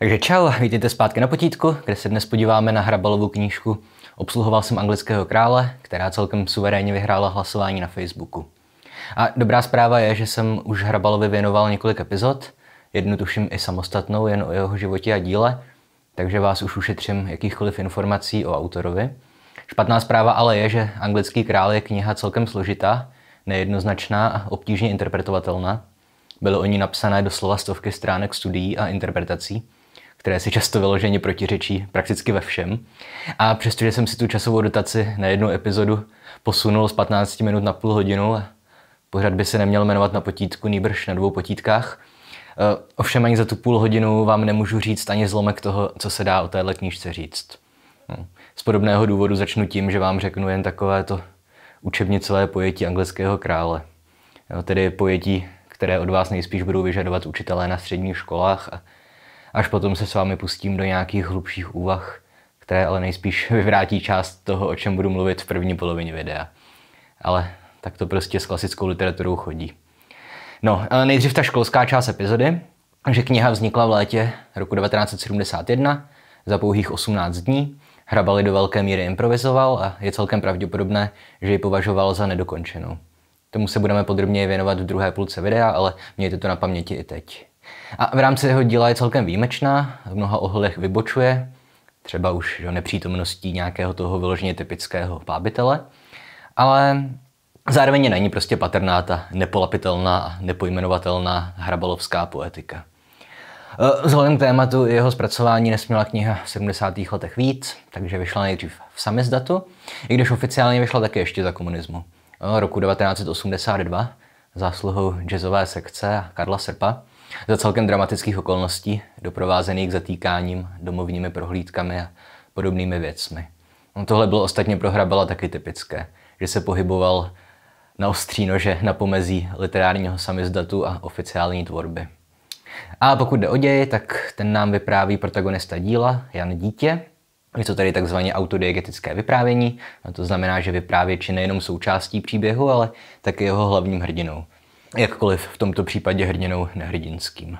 Takže čau, vítejte zpátky na potítku, kde se dnes podíváme na Hrabalovu knížku Obsluhoval jsem anglického krále, která celkem suverénně vyhrála hlasování na Facebooku. A dobrá zpráva je, že jsem už Hrabalovi věnoval několik epizod, jednu tuším i samostatnou, jen o jeho životě a díle, takže vás už ušetřím jakýchkoliv informací o autorovi. Špatná zpráva ale je, že Anglický král je kniha celkem složitá, nejednoznačná a obtížně interpretovatelná. Byly o ní napsané doslova stovky stránek studií a interpretací, které si často vyloženě protiřečí prakticky ve všem. A přestože jsem si tu časovou dotaci na jednu epizodu posunul z 15 minut na půl hodinu, pořád by se neměl jmenovat na potítku, nýbrž na dvou potítkách, eh, Ovšem ani za tu půl hodinu vám nemůžu říct ani zlomek toho, co se dá o téhle knížce říct. Hm. Z podobného důvodu začnu tím, že vám řeknu jen takové to učebnicové pojetí anglického krále. tedy pojetí, které od vás nejspíš budou vyžadovat učitelé na středních školách a až potom se s vámi pustím do nějakých hlubších úvah, které ale nejspíš vyvrátí část toho, o čem budu mluvit v první polovině videa. Ale tak to prostě s klasickou literaturou chodí. No, nejdřív ta školská část epizody, že kniha vznikla v létě roku 1971 za pouhých 18 dní. Hrabali do velké míry improvizoval a je celkem pravděpodobné, že ji považoval za nedokončenou. Tomu se budeme podrobněji věnovat v druhé půlce videa, ale mějte to na paměti i teď. A v rámci jeho díla je celkem výjimečná, v mnoha ohledech vybočuje, třeba už do nepřítomností nějakého toho vyloženě typického pábitele, ale zároveň není prostě patrná ta nepolapitelná a nepojmenovatelná hrabalovská poetika. E, vzhledem k tématu jeho zpracování nesměla kniha v 70. letech víc, takže vyšla nejdřív v samizdatu, i když oficiálně vyšla také ještě za komunismu. E, roku 1982, zásluhou jazzové sekce Karla Srpa, za celkem dramatických okolností, doprovázených zatýkáním, domovními prohlídkami a podobnými věcmi. On no, tohle bylo ostatně pro Hrabala taky typické, že se pohyboval na ostří nože na pomezí literárního samizdatu a oficiální tvorby. A pokud jde o ději, tak ten nám vypráví protagonista díla, Jan Dítě. Je to tady takzvané autodiegetické vyprávění, a to znamená, že vyprávěč je nejenom součástí příběhu, ale také jeho hlavním hrdinou – jakkoliv v tomto případě hrdinou nehrdinským.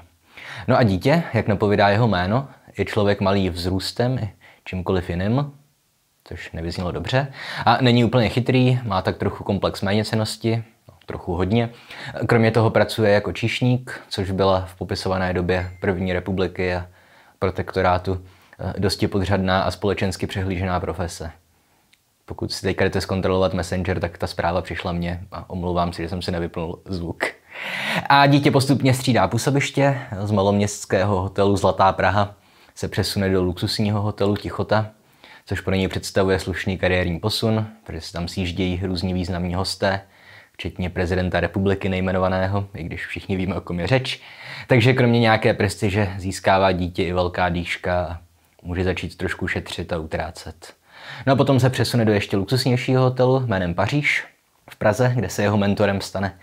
No a dítě, jak napovídá jeho jméno, je člověk malý vzrůstem i čímkoliv jiným, což nevyznělo dobře, a není úplně chytrý, má tak trochu komplex méněcenosti, no, trochu hodně. Kromě toho pracuje jako číšník, což byla v popisované době první republiky a protektorátu eh, dosti podřadná a společensky přehlížená profese pokud si teďka jdete zkontrolovat Messenger, tak ta zpráva přišla mně a omlouvám si, že jsem si nevypnul zvuk. A dítě postupně střídá působiště. Z maloměstského hotelu Zlatá Praha se přesune do luxusního hotelu Tichota, což pro něj představuje slušný kariérní posun, protože se tam sjíždějí různí významní hosté, včetně prezidenta republiky nejmenovaného, i když všichni víme, o kom je řeč. Takže kromě nějaké prestiže získává dítě i velká dýška a může začít trošku šetřit a utrácet. No a potom se přesune do ještě luxusnějšího hotelu jménem Paříž v Praze, kde se jeho mentorem stane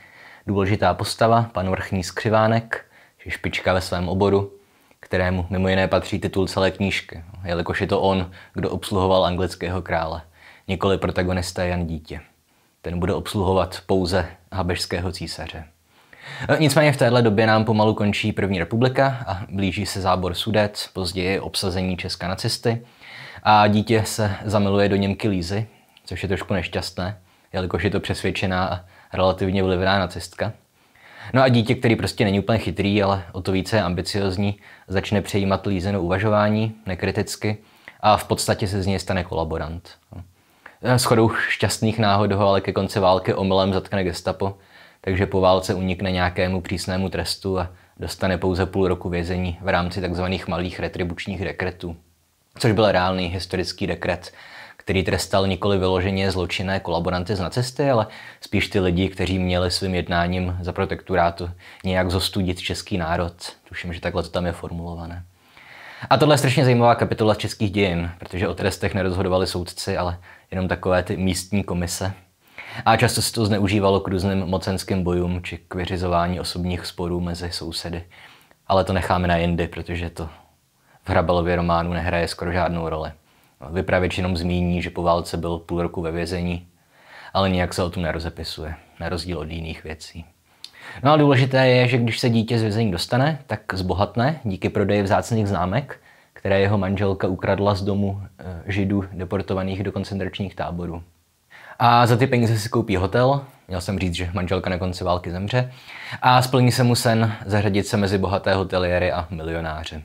důležitá postava, pan vrchní skřivánek, či špička ve svém oboru, kterému mimo jiné patří titul celé knížky, jelikož je to on, kdo obsluhoval anglického krále, nikoli protagonista Jan Dítě. Ten bude obsluhovat pouze habežského císaře. No, nicméně v téhle době nám pomalu končí první republika a blíží se zábor Sudet, později obsazení Česka nacisty a dítě se zamiluje do Němky Lízy, což je trošku nešťastné, jelikož je to přesvědčená a relativně vlivná nacistka. No a dítě, který prostě není úplně chytrý, ale o to více je ambiciozní, začne přejímat Lízeno uvažování, nekriticky, a v podstatě se z něj stane kolaborant. E, S chodou šťastných náhod ho ale ke konci války omylem zatkne gestapo, takže po válce unikne nějakému přísnému trestu a dostane pouze půl roku vězení v rámci tzv. malých retribučních dekretů což byl reálný historický dekret, který trestal nikoli vyloženě zločinné kolaboranty z nacisty, ale spíš ty lidi, kteří měli svým jednáním za protektorátu nějak zostudit český národ. Tuším, že takhle to tam je formulované. A tohle je strašně zajímavá kapitola z českých dějin, protože o trestech nerozhodovali soudci, ale jenom takové ty místní komise. A často se to zneužívalo k různým mocenským bojům či k vyřizování osobních sporů mezi sousedy. Ale to necháme na jindy, protože to v Hrabalově románu nehraje skoro žádnou roli. Vypravěč jenom zmíní, že po válce byl půl roku ve vězení, ale nijak se o tom nerozepisuje, na rozdíl od jiných věcí. No a důležité je, že když se dítě z vězení dostane, tak zbohatne díky prodeji vzácných známek, které jeho manželka ukradla z domu eh, židů deportovaných do koncentračních táborů. A za ty peníze si koupí hotel, měl jsem říct, že manželka na konci války zemře, a splní se mu sen zařadit se mezi bohaté hoteliery a milionáře.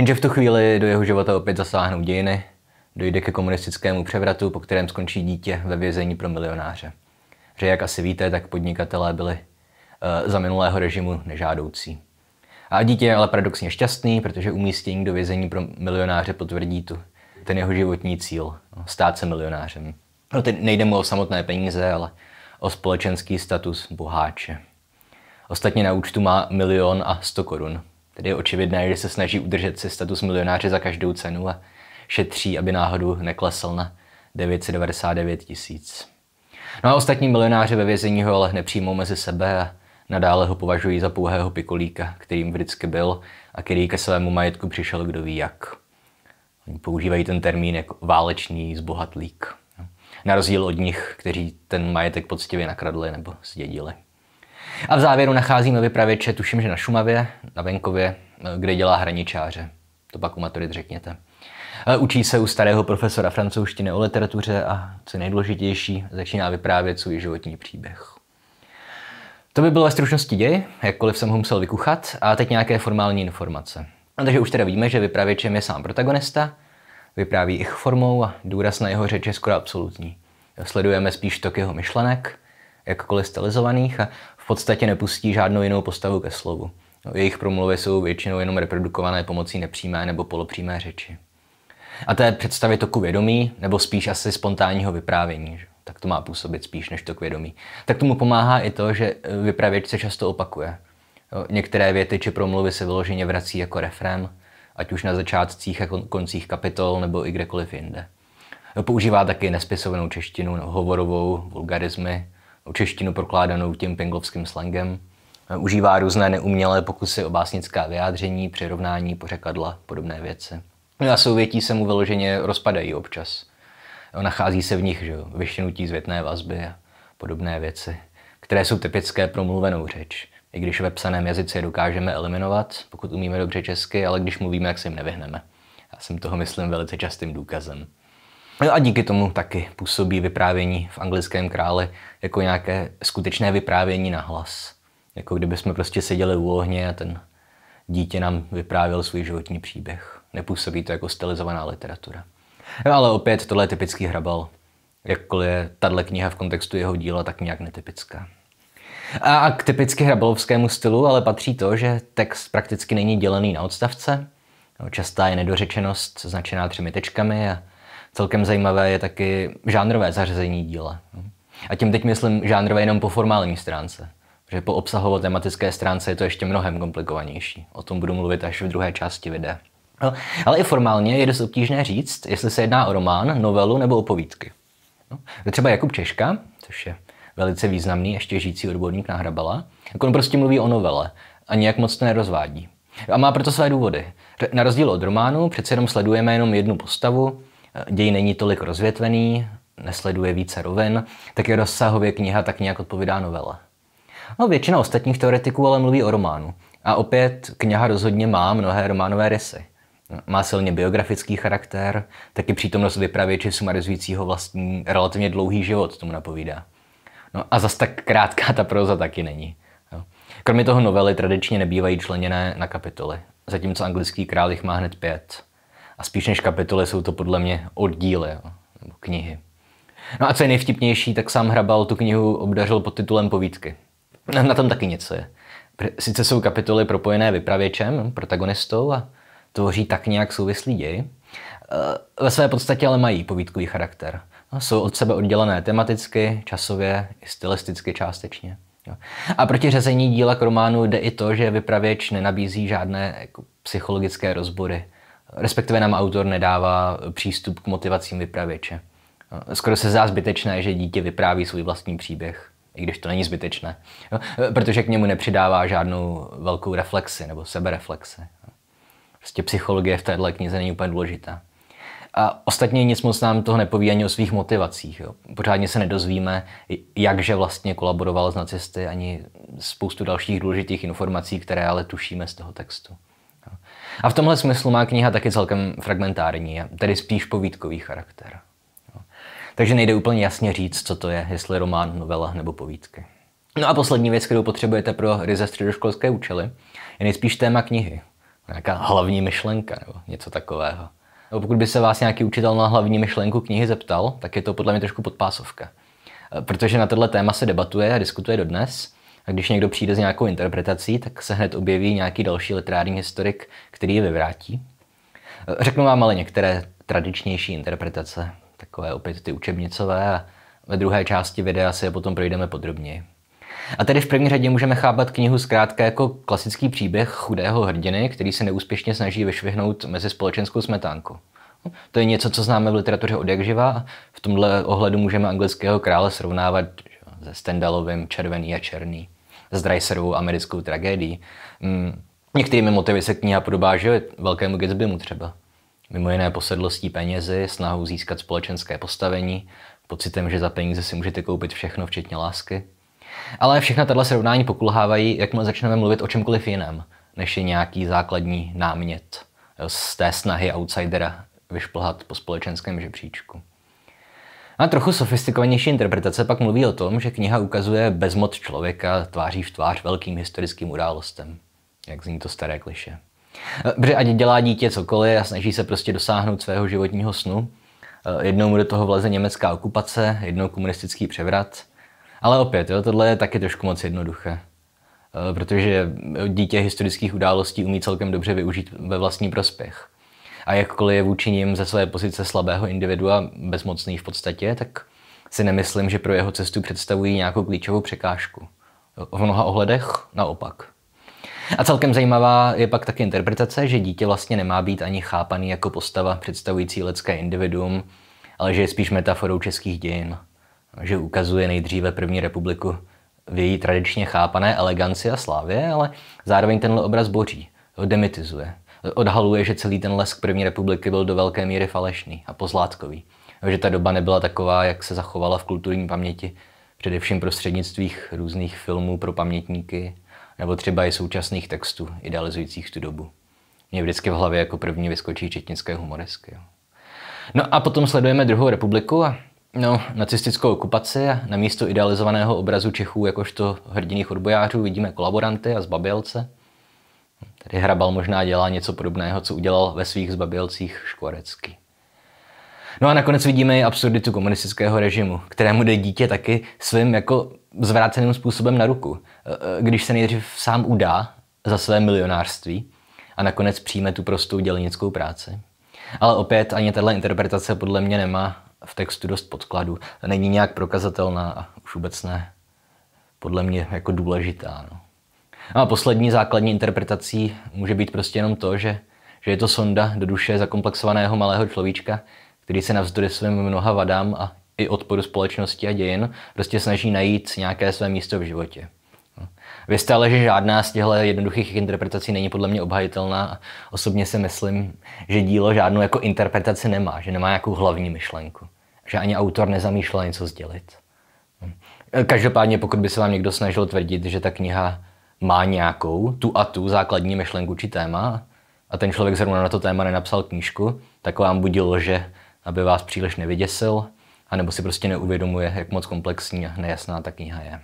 Jenže v tu chvíli do jeho života opět zasáhnou dějiny, dojde ke komunistickému převratu, po kterém skončí dítě ve vězení pro milionáře. Že jak asi víte, tak podnikatelé byli eh, za minulého režimu nežádoucí. A dítě je ale paradoxně šťastný, protože umístění do vězení pro milionáře potvrdí tu, ten jeho životní cíl, no, stát se milionářem. No teď nejde mu o samotné peníze, ale o společenský status boháče. Ostatně na účtu má milion a sto korun, Tedy je očividné, že se snaží udržet si status milionáře za každou cenu a šetří, aby náhodou neklesl na 999 tisíc. No a ostatní milionáři ve vězení ho ale nepřijmou mezi sebe a nadále ho považují za pouhého pikolíka, kterým vždycky byl a který ke svému majetku přišel kdo ví jak. Oni používají ten termín jako válečný zbohatlík. Na rozdíl od nich, kteří ten majetek poctivě nakradli nebo zdědili. A v závěru nacházíme vypravěče, tuším, že na Šumavě, na venkově, kde dělá hraničáře. To pak u maturit řekněte. E, učí se u starého profesora francouzštiny o literatuře a, co je nejdůležitější, začíná vyprávět svůj životní příběh. To by bylo ve stručnosti děj, jakkoliv jsem ho musel vykuchat, a teď nějaké formální informace. A no, takže už teda víme, že vypravěčem je sám protagonista, vypráví ich formou a důraz na jeho řeč je skoro absolutní. Sledujeme spíš tok jeho myšlenek, jakkoliv stylizovaných a podstatě nepustí žádnou jinou postavu ke slovu. No, jejich promluvy jsou většinou jenom reprodukované pomocí nepřímé nebo polopřímé řeči. A to je to toku vědomí, nebo spíš asi spontánního vyprávění. Že? Tak to má působit spíš než tok vědomí. Tak tomu pomáhá i to, že eh, vypravěč se často opakuje. Některé věty či promluvy se vyloženě vrací jako refrém, ať už na začátcích a koncích kapitol nebo i kdekoliv jinde. Používá taky nespisovanou češtinu, no, hovorovou, vulgarizmy, o češtinu prokládanou tím pinglovským slangem. E, užívá různé neumělé pokusy o básnická vyjádření, přirovnání, pořekadla, podobné věci. No a souvětí se mu vyloženě rozpadají občas. E, nachází se v nich že jo, zvětné vazby a podobné věci, které jsou typické pro mluvenou řeč. I když ve psaném jazyce je dokážeme eliminovat, pokud umíme dobře česky, ale když mluvíme, jak se jim nevyhneme. Já jsem toho, myslím, velice častým důkazem. No a díky tomu taky působí vyprávění v anglickém krále jako nějaké skutečné vyprávění na hlas. Jako kdyby jsme prostě seděli u ohně a ten dítě nám vyprávěl svůj životní příběh. Nepůsobí to jako stylizovaná literatura. No, ale opět, tohle je typický hrabal. Jakkoliv je tahle kniha v kontextu jeho díla tak nějak netypická. A k typicky hrabalovskému stylu ale patří to, že text prakticky není dělený na odstavce. No, častá je nedořečenost značená třemi tečkami a celkem zajímavé je taky žánrové zařazení díla. A tím teď myslím žánrové jenom po formální stránce. Že po obsahovo-tematické stránce je to ještě mnohem komplikovanější. O tom budu mluvit až v druhé části videa. No, ale i formálně je dost obtížné říct, jestli se jedná o román, novelu nebo o povídky. No, třeba Jakub Češka, což je velice významný, ještě žijící odborník na Hrabala, tak on prostě mluví o novele a nějak moc to nerozvádí. A má proto své důvody. Na rozdíl od románu přece jenom sledujeme jenom jednu postavu, Eh, děj není tolik rozvětvený, nesleduje více rovin, tak je rozsahově kniha tak nějak odpovídá novele. No, většina ostatních teoretiků ale mluví o románu. A opět kniha rozhodně má mnohé románové rysy. Má silně biografický charakter, taky přítomnost vypravěče sumarizujícího vlastní relativně dlouhý život tomu napovídá. No a zas tak krátká ta proza taky není. Kromě toho novely tradičně nebývají členěné na kapitoly, zatímco anglický král jich má hned pět. A spíš než kapitoly jsou to podle mě oddíly, jo, nebo knihy. No a co je nejvtipnější, tak sám Hrabal tu knihu obdařil pod titulem Povídky. Na tom taky něco je. Sice jsou kapitoly propojené vypravěčem, protagonistou a tvoří tak nějak souvislý děj, e, ve své podstatě ale mají povídkový charakter. No, jsou od sebe oddělené tematicky, časově i stylisticky částečně. Jo. A proti řezení díla k románu jde i to, že vypravěč nenabízí žádné jako, psychologické rozbory respektive nám autor nedává přístup k motivacím vypravěče. Eh, skoro se zdá zbytečné, že dítě vypráví svůj vlastní příběh, i když to není zbytečné, eh, protože k němu nepřidává žádnou velkou reflexi nebo sebereflexi. Prostě psychologie v této knize není úplně důležitá. A ostatně nic moc nám toho nepoví ani o svých motivacích. Jo. Pořádně se nedozvíme, jakže vlastně kolaboroval s nacisty, ani spoustu dalších důležitých informací, které ale tušíme z toho textu. A v tomhle smyslu má kniha taky celkem fragmentární, tedy spíš povídkový charakter. Takže nejde úplně jasně říct, co to je, jestli román, novela nebo povídky. No a poslední věc, kterou potřebujete pro ryze středoškolské účely, je nejspíš téma knihy. Nějaká hlavní myšlenka nebo něco takového. Nebo pokud by se vás nějaký učitel na hlavní myšlenku knihy zeptal, tak je to podle mě trošku podpásovka. E, protože na tohle téma se debatuje a diskutuje dodnes a když někdo přijde s nějakou interpretací, tak se hned objeví nějaký další literární historik, který ji vyvrátí. Eh, řeknu vám ale některé tradičnější interpretace, takové opět ty učebnicové a ve druhé části videa si je potom projdeme podrobněji. A tedy v první řadě můžeme chápat knihu zkrátka jako klasický příběh chudého hrdiny, který se neúspěšně snaží vyšvihnout mezi společenskou smetánku. To je něco, co známe v literatuře od jak živa. V tomhle ohledu můžeme anglického krále srovnávat se Stendalovým červený a černý. Z Dreiserovou americkou tragédií. Mm. Některými motivy se kniha podobá, že velkému Gatsbymu třeba. Mimo jiné posedlostí penězi, snahou získat společenské postavení, pocitem, že za peníze si můžete koupit všechno, včetně lásky. Ale všechna tato srovnání pokulhávají, jakmile začneme mluvit o čemkoliv jiném, než je nějaký základní námět z té snahy outsidera vyšplhat po společenském žebříčku. A trochu sofistikovanější interpretace pak mluví o tom, že kniha ukazuje bezmot člověka tváří v tvář velkým historickým událostem. Jak zní to staré kliše. Bře, eh, ať dělá dítě cokoliv a snaží se prostě dosáhnout svého životního snu, eh, jednou mu do toho vleze německá okupace, jednou komunistický převrat. Ale opět, jo, tohle je taky trošku moc jednoduché. Eh, protože dítě historických událostí umí celkem dobře využít ve vlastní prospěch a jakkoliv je vůči ním ze své pozice slabého individua bezmocný v podstatě, tak si nemyslím, že pro jeho cestu představují nějakou klíčovou překážku. V mnoha ohledech naopak. A celkem zajímavá je pak taky interpretace, že dítě vlastně nemá být ani chápaný jako postava představující lidské individuum, ale že je spíš metaforou českých dějin. Že ukazuje nejdříve první republiku v její tradičně chápané eleganci a slávě, ale zároveň tenhle obraz boří, ho demitizuje odhaluje, že celý ten lesk první republiky byl do velké míry falešný a pozlátkový. Že ta doba nebyla taková, jak se zachovala v kulturní paměti, především prostřednictvím různých filmů pro pamětníky, nebo třeba i současných textů idealizujících tu dobu. Mě vždycky v hlavě jako první vyskočí četnické humoresky. Jo. No a potom sledujeme druhou republiku a no, nacistickou okupaci a na místo idealizovaného obrazu Čechů jakožto hrdiných odbojářů vidíme kolaboranty a zbabělce – Tady Hrabal možná dělá něco podobného, co udělal ve svých zbabělcích Škvorecký. No a nakonec vidíme i absurditu komunistického režimu, kterému jde dítě taky svým jako zvráceným způsobem na ruku. E, e, když se nejdřív sám udá za své milionářství a nakonec přijme tu prostou dělnickou práci. Ale opět ani tato interpretace podle mě nemá v textu dost podkladu. Není nějak prokazatelná a už vůbec ne podle mě jako důležitá. No. No a poslední základní interpretací může být prostě jenom to, že, že je to sonda do duše zakomplexovaného malého človíčka, který se navzdory svým mnoha vadám a i odporu společnosti a dějin prostě snaží najít nějaké své místo v životě. No. Vy jste ale, že žádná z těchto jednoduchých interpretací není podle mě obhajitelná osobně si myslím, že dílo žádnou jako interpretaci nemá, že nemá jakou hlavní myšlenku, že ani autor nezamýšlel něco sdělit. No. Každopádně, pokud by se vám někdo snažil tvrdit, že ta kniha má nějakou tu a tu základní myšlenku či téma a ten člověk zrovna na to téma nenapsal knížku, tak vám budilo, že aby vás příliš nevyděsil, anebo si prostě neuvědomuje, jak moc komplexní a nejasná ta kniha je.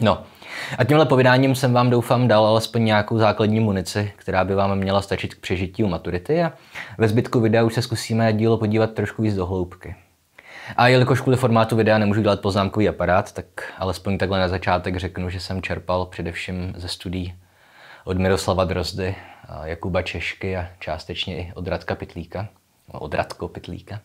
No, a tímhle povídáním jsem vám doufám dal alespoň nějakou základní munici, která by vám měla stačit k přežití u maturity a ve zbytku videa už se zkusíme dílo podívat trošku víc do hloubky. A jelikož kvůli formátu videa nemůžu dělat poznámkový aparát, tak alespoň takhle na začátek řeknu, že jsem čerpal především ze studií od Miroslava Drozdy, Jakuba Češky a částečně i od Radka Pitlíka. No, od Radko Pitlíka.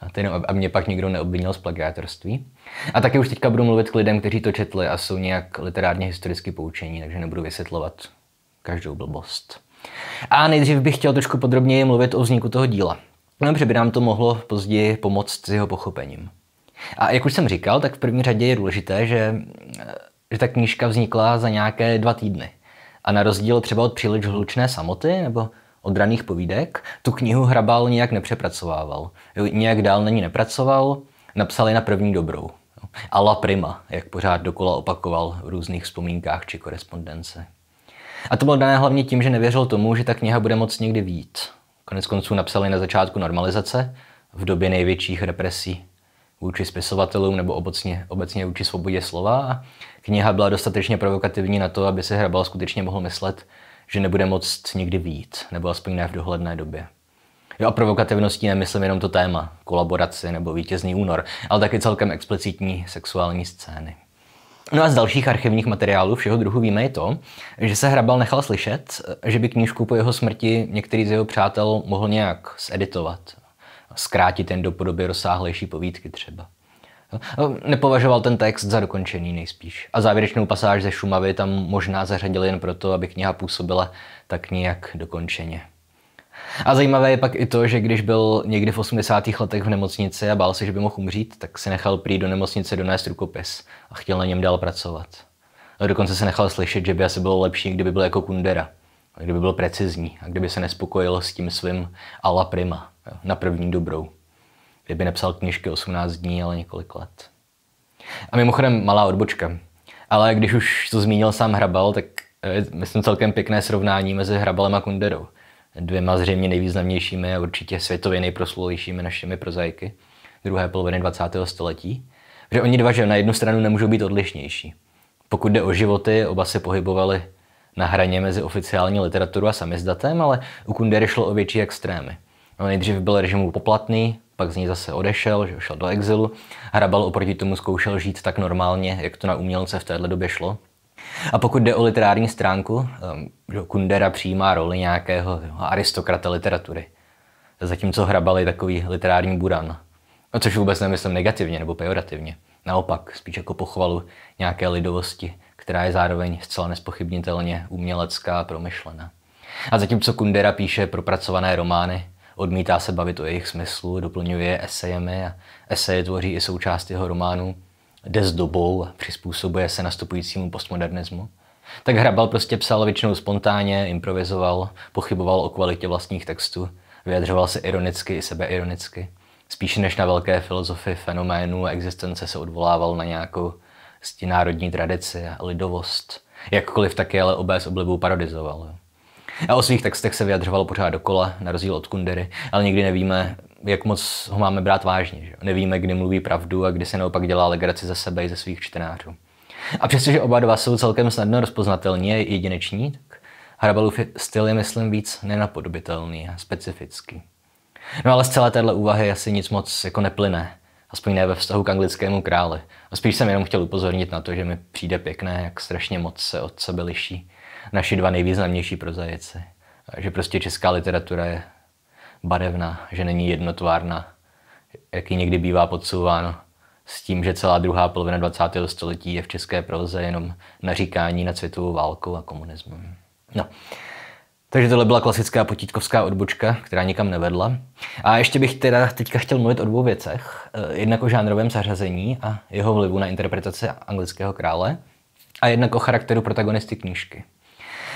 A, ten, a mě pak nikdo neobvinil z plagiátorství. A taky už teďka budu mluvit k lidem, kteří to četli a jsou nějak literárně historicky poučení, takže nebudu vysvětlovat každou blbost. A nejdřív bych chtěl trošku podrobněji mluvit o vzniku toho díla no, protože by nám to mohlo později pomoct s jeho pochopením. A jak už jsem říkal, tak v první řadě je důležité, že, že ta knížka vznikla za nějaké dva týdny. A na rozdíl třeba od příliš hlučné samoty nebo od raných povídek, tu knihu Hrabal nijak nepřepracovával. Jo, nijak dál na ní nepracoval, napsal ji na první dobrou. A la prima, jak pořád dokola opakoval v různých vzpomínkách či korespondence. A to bylo dané hlavně tím, že nevěřil tomu, že ta kniha bude moc někdy víc. Konec konců napsali na začátku normalizace, v době největších represí vůči spisovatelům nebo obecně, obecně vůči svobodě slova. A kniha byla dostatečně provokativní na to, aby se Hrabal skutečně mohl myslet, že nebude moc nikdy vít, nebo aspoň ne v dohledné době. Jo, a provokativností nemyslím jenom to téma, kolaboraci nebo vítězný únor, ale taky celkem explicitní sexuální scény. No a z dalších archivních materiálů všeho druhu víme i to, že se Hrabal nechal slyšet, že by knížku po jeho smrti některý z jeho přátel mohl nějak zeditovat. Zkrátit jen do podoby rozsáhlejší povídky třeba. No, nepovažoval ten text za dokončený nejspíš. A závěrečnou pasáž ze Šumavy tam možná zařadil jen proto, aby kniha působila tak nějak dokončeně. A zajímavé je pak i to, že když byl někdy v 80. letech v nemocnici a bál se, že by mohl umřít, tak si nechal prý do nemocnice donést rukopis a chtěl na něm dál pracovat. A dokonce se nechal slyšet, že by asi bylo lepší, kdyby byl jako Kundera, kdyby byl precizní a kdyby se nespokojil s tím svým a la prima, na první dobrou. Kdyby nepsal knižky 18 dní, ale několik let. A mimochodem malá odbočka. Ale když už to zmínil sám Hrabal, tak eh, myslím celkem pěkné srovnání mezi Hrabalem a Kunderou dvěma zřejmě nejvýznamnějšími a určitě světově nejproslulejšími našimi prozaiky druhé poloviny 20. století. Že oni dva, že na jednu stranu nemůžou být odlišnější. Pokud jde o životy, oba se pohybovali na hraně mezi oficiální literaturou a samizdatem, ale u Kundery šlo o větší extrémy. No, nejdřív byl režimu poplatný, pak z něj zase odešel, že šel do exilu. Hrabal oproti tomu zkoušel žít tak normálně, jak to na umělce v téhle době šlo. A pokud jde o literární stránku, ehm, Kundera přijímá roli nějakého aristokrata literatury, zatímco hrabali takový literární buran. No, což vůbec nemyslím negativně nebo pejorativně. Naopak, spíš jako pochvalu nějaké lidovosti, která je zároveň zcela nespochybnitelně umělecká a promyšlená. A zatímco Kundera píše propracované romány, odmítá se bavit o jejich smyslu, doplňuje esejemi a eseje tvoří i součást jeho románů, jde s dobou a přizpůsobuje se nastupujícímu postmodernismu. Tak Hrabal prostě psal většinou spontánně, improvizoval, pochyboval o kvalitě vlastních textů, vyjadřoval se ironicky i sebeironicky. Spíše než na velké filozofy fenoménů a existence se odvolával na nějakou národní tradici a lidovost. Jakkoliv taky ale obé s oblibou parodizoval. A o svých textech se vyjadřoval pořád dokola, na rozdíl od Kundery, ale nikdy nevíme, jak moc ho máme brát vážně. Že? Nevíme, kdy mluví pravdu a kdy se naopak dělá legraci ze sebe i ze svých čtenářů. A přestože oba dva jsou celkem snadno rozpoznatelní a jedineční, tak Hrabalův styl je, myslím, víc nenapodobitelný a specifický. No ale z celé téhle úvahy asi nic moc jako neplyne. Aspoň ne ve vztahu k anglickému králi. A spíš jsem jenom chtěl upozornit na to, že mi přijde pěkné, jak strašně moc se od sebe liší naši dva nejvýznamnější prozajeci. že prostě česká literatura je barevná, že není jednotvárná, jak ji někdy bývá podsouváno. S tím, že celá druhá polovina 20. století je v české proze jenom naříkání na světovou válku a komunismem. No. Takže tohle byla klasická potítkovská odbočka, která nikam nevedla. A ještě bych teda teďka chtěl mluvit o dvou věcech. Eh, jednak o žánrovém zařazení a jeho vlivu na interpretaci anglického krále a jednak o charakteru protagonisty knížky.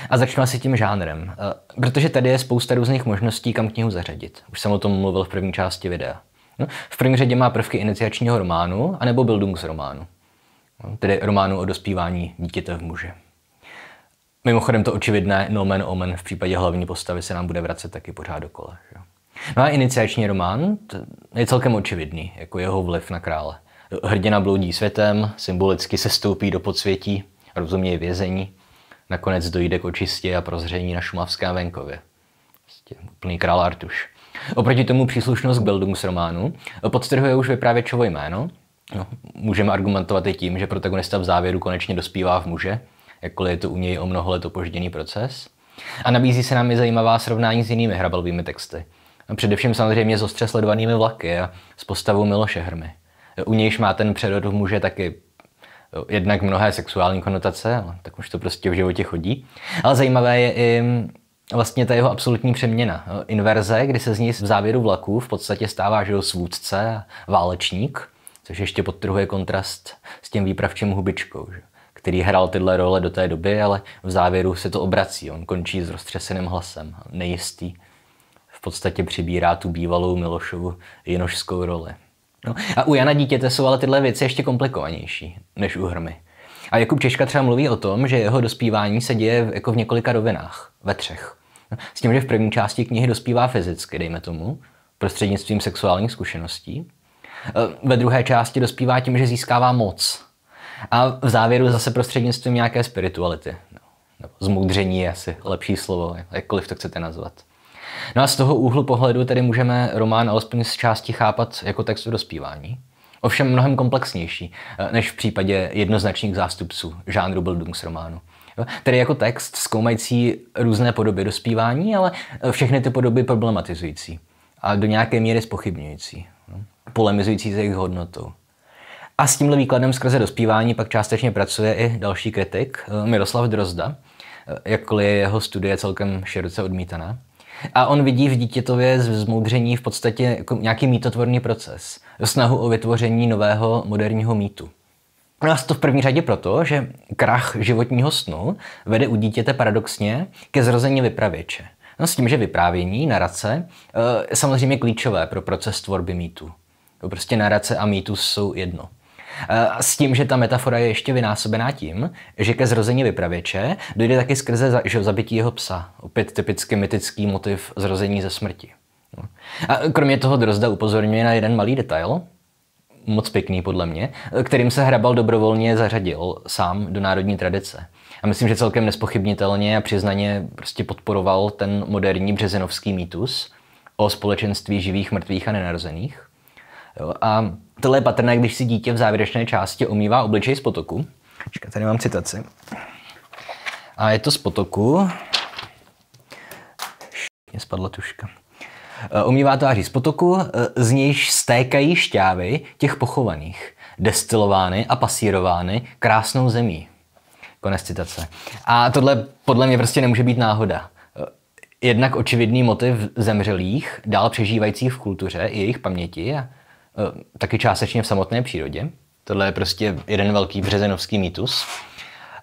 A začnu asi tím žánrem, eh, protože tady je spousta různých možností, kam knihu zařadit. Už jsem o tom mluvil v první části videa. No, v první řadě má prvky iniciačního románu, anebo Bildungsrománu, no, tedy románu o dospívání dítěte v muži. Mimochodem to očividné nomen omen oh v případě hlavní postavy se nám bude vracet taky pořád dokola. Že? No a iniciační román je celkem očividný, jako jeho vliv na krále. Hrdina bloudí světem, symbolicky se stoupí do podsvětí, rozumějí vězení, nakonec dojde k očistě a prozření na Šumavském venkově. Prostě úplný král Artuš. Oproti tomu příslušnost k románu podtrhuje už vyprávěčovo jméno. No, můžeme argumentovat i tím, že protagonista v závěru konečně dospívá v muže, jakkoliv je to u něj o mnoho let opožděný proces. A nabízí se nám i zajímavá srovnání s jinými hrabalovými texty. A no, především samozřejmě s ostře sledovanými vlaky a s postavou Miloše Hrmy. U nějž má ten přerod v muže taky jednak mnohé sexuální konotace, ale tak už to prostě v životě chodí. Ale zajímavé je i mm, vlastně ta jeho absolutní přeměna. Inverze, kdy se z něj v závěru vlaku v podstatě stává že svůdce, válečník, což ještě podtrhuje kontrast s tím výpravčím hubičkou, že? který hrál tyhle role do té doby, ale v závěru se to obrací. On končí s roztřeseným hlasem, nejistý. V podstatě přibírá tu bývalou Milošovu jinožskou roli. No. A u Jana dítěte jsou ale tyhle věci ještě komplikovanější než u Hrmy. A Jakub Češka třeba mluví o tom, že jeho dospívání se děje jako v několika rovinách, ve třech. No, s tím, že v první části knihy dospívá fyzicky, dejme tomu, prostřednictvím sexuálních zkušeností. E, ve druhé části dospívá tím, že získává moc. A v závěru zase prostřednictvím nějaké spirituality. No, zmoudření je asi lepší slovo, jakkoliv to chcete nazvat. No a z toho úhlu pohledu tedy můžeme román alespoň z části chápat jako textu dospívání. Ovšem mnohem komplexnější eh, než v případě jednoznačných zástupců žánru Bildungsrománu. Tedy jako text zkoumající různé podoby dospívání, ale eh, všechny ty podoby problematizující a do nějaké míry spochybňující, no, polemizující s jejich hodnotou. A s tímhle výkladem skrze dospívání pak částečně pracuje i další kritik, eh, Miroslav Drozda, jakkoliv je jeho studie celkem široce odmítaná. A on vidí v dítětově zmoudření v podstatě jako nějaký mýtotvorný proces, snahu o vytvoření nového moderního mýtu. No a to v první řadě proto, že krach životního snu vede u dítěte paradoxně ke zrození vypravěče. No s tím, že vyprávění, narace, eh, je samozřejmě klíčové pro proces tvorby mýtu. Prostě narace a mýtus jsou jedno. Eh, s tím, že ta metafora je ještě vynásobená tím, že ke zrození vypravěče dojde taky skrze že zabití jeho psa. Opět typicky mytický motiv zrození ze smrti. No. A kromě toho Drozda upozorňuje na jeden malý detail, moc pěkný podle mě, eh, kterým se Hrabal dobrovolně zařadil sám do národní tradice. A myslím, že celkem nespochybnitelně a přiznaně prostě podporoval ten moderní březinovský mýtus o společenství živých, mrtvých a nenarozených. Jo, a Tohle je patrné, když si dítě v závěrečné části omývá obličej z potoku. Počkat, tady mám citaci. A je to z potoku. Mě spadla tuška. Omývá e, tváří z potoku, e, z nějž stékají šťávy těch pochovaných, destilovány a pasírovány krásnou zemí. Konec citace. A tohle podle mě prostě nemůže být náhoda. E, jednak očividný motiv zemřelých, dál přežívajících v kultuře i jejich paměti a Eh, taky částečně v samotné přírodě. Tohle je prostě jeden velký březenovský mýtus.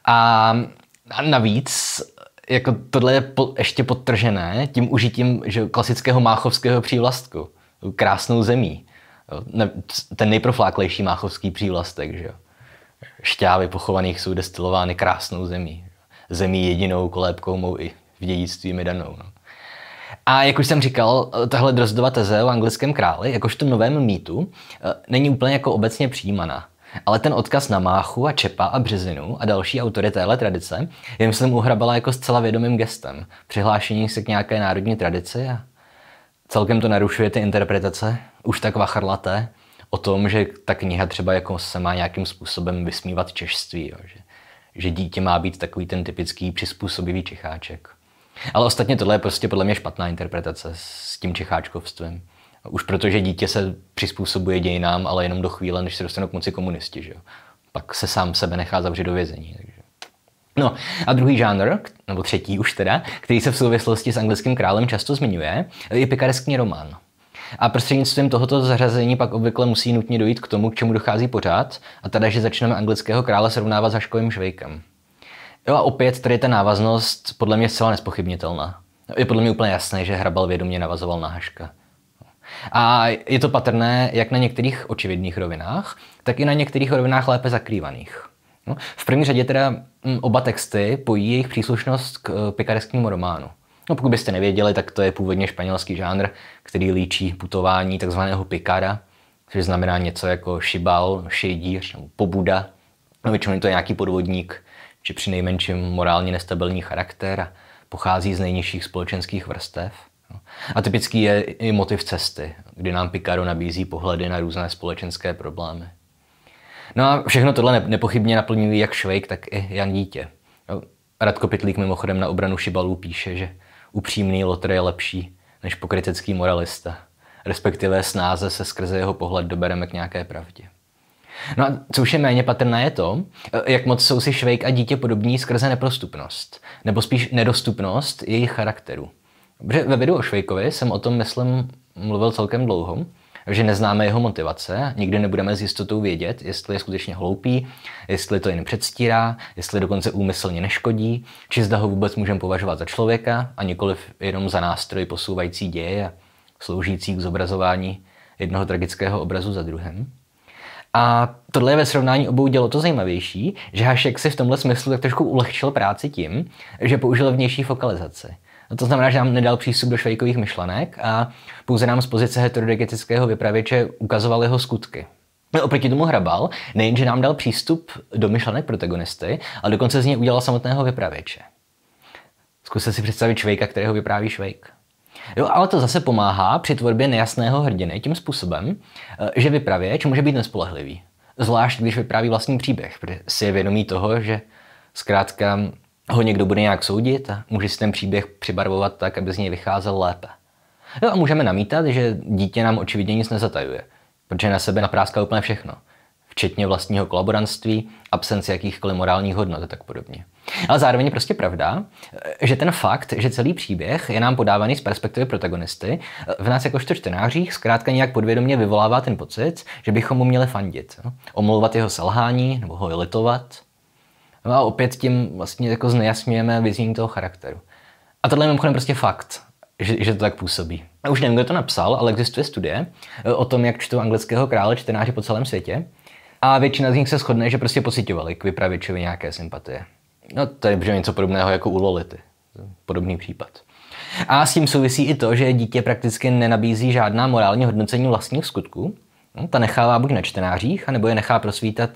A, a navíc jako tohle je po, ještě podtržené tím užitím že klasického máchovského přívlastku, krásnou zemí. Eh, ne, ten nejprofláklejší máchovský přívlastek, že jo. Šťávy pochovaných jsou destilovány krásnou zemí. Zemí jedinou kolébkou mou i v dědictví mi danou. No. A jak už jsem říkal, tahle drozdova teze o anglickém králi, jakožto novém mýtu, eh, není úplně jako obecně přijímaná. Ale ten odkaz na Máchu a Čepa a Březinu a další autory téhle tradice jim jsem uhrabala jako zcela vědomým gestem. Přihlášení se k nějaké národní tradici a celkem to narušuje ty interpretace, už tak vacharlaté, o tom, že ta kniha třeba jako se má nějakým způsobem vysmívat češství, jo, že, že dítě má být takový ten typický přizpůsobivý Čecháček. Ale ostatně tohle je prostě podle mě špatná interpretace s tím čecháčkovstvím. Už protože dítě se přizpůsobuje dějinám, ale jenom do chvíle, než se dostanou k moci komunisti. Že Pak se sám sebe nechá zavřít do vězení. Takže. No a druhý žánr, nebo třetí už teda, který se v souvislosti s anglickým králem často zmiňuje, je pikareskní román. A prostřednictvím tohoto zařazení pak obvykle musí nutně dojít k tomu, k čemu dochází pořád, a teda, že začneme anglického krále srovnávat s Haškovým Švejkem. Jo a opět tady ta návaznost podle mě zcela nespochybnitelná. Je podle mě úplně jasné, že Hrabal vědomě navazoval na Haška. A je to patrné jak na některých očividných rovinách, tak i na některých rovinách lépe zakrývaných. No, v první řadě teda mm, oba texty pojí jejich příslušnost k eh, pikareskému románu. No, pokud byste nevěděli, tak to je původně španělský žánr, který líčí putování takzvaného pikara, což znamená něco jako šibal, šedíř nebo pobuda. No, většinou to je nějaký podvodník, či při nejmenším morálně nestabilní charakter a pochází z nejnižších společenských vrstev. No. A typický je i motiv cesty, kdy nám Picaro nabízí pohledy na různé společenské problémy. No a všechno tohle nepochybně naplňují jak Švejk, tak i Jan Dítě. No, Radko Pitlík mimochodem na obranu Šibalů píše, že upřímný Lotr je lepší než pokrytecký moralista, respektive snáze se skrze jeho pohled dobereme k nějaké pravdě. No a co už je méně patrné je to, eh, jak moc jsou si švejk a dítě podobní skrze neprostupnost, nebo spíš nedostupnost jejich charakteru. Protože ve videu o Švejkovi jsem o tom, myslím, mluvil celkem dlouho, že neznáme jeho motivace, nikdy nebudeme s jistotou vědět, jestli je skutečně hloupý, jestli to jen předstírá, jestli dokonce úmyslně neškodí, či zda ho vůbec můžeme považovat za člověka a nikoliv jenom za nástroj posouvající děje a sloužící k zobrazování jednoho tragického obrazu za druhém. A tohle je ve srovnání obou dělo to zajímavější, že Hašek si v tomhle smyslu tak trošku ulehčil práci tím, že použil vnější fokalizaci. A to znamená, že nám nedal přístup do švejkových myšlenek a pouze nám z pozice heterodegetického vypravěče ukazoval jeho skutky. No, oproti tomu hrabal, nejenže nám dal přístup do myšlenek protagonisty, ale dokonce z něj udělal samotného vypravěče. Zkuste si představit švejka, kterého vypráví švejk. Jo, ale to zase pomáhá při tvorbě nejasného hrdiny tím způsobem, eh, že vypravěč může být nespolehlivý. Zvlášť, když vypráví vlastní příběh, protože si je vědomý toho, že zkrátka ho někdo bude nějak soudit a může si ten příběh přibarvovat tak, aby z něj vycházel lépe. Jo, a můžeme namítat, že dítě nám očividně nic nezatajuje, protože na sebe napráská úplně všechno včetně vlastního kolaborantství, absence jakýchkoliv morálních hodnot a tak podobně. Ale zároveň je prostě pravda, že ten fakt, že celý příběh je nám podávaný z perspektivy protagonisty, v nás jakožto čtenářích zkrátka nějak podvědomě vyvolává ten pocit, že bychom mu měli fandit, no. omlouvat jeho selhání nebo ho litovat. No a opět tím vlastně jako znejasňujeme vizní toho charakteru. A tohle je mimochodem prostě fakt, že, že to tak působí. už nevím, kdo to napsal, ale existuje studie o tom, jak čtou anglického krále čtenáři po celém světě. A většina z nich se shodne, že prostě pocitovali k vypravěčovi nějaké sympatie. No to je něco podobného jako u Lolity. Podobný případ. A s tím souvisí i to, že dítě prakticky nenabízí žádná morální hodnocení vlastních skutků. No, ta nechává buď na čtenářích, anebo je nechá prosvítat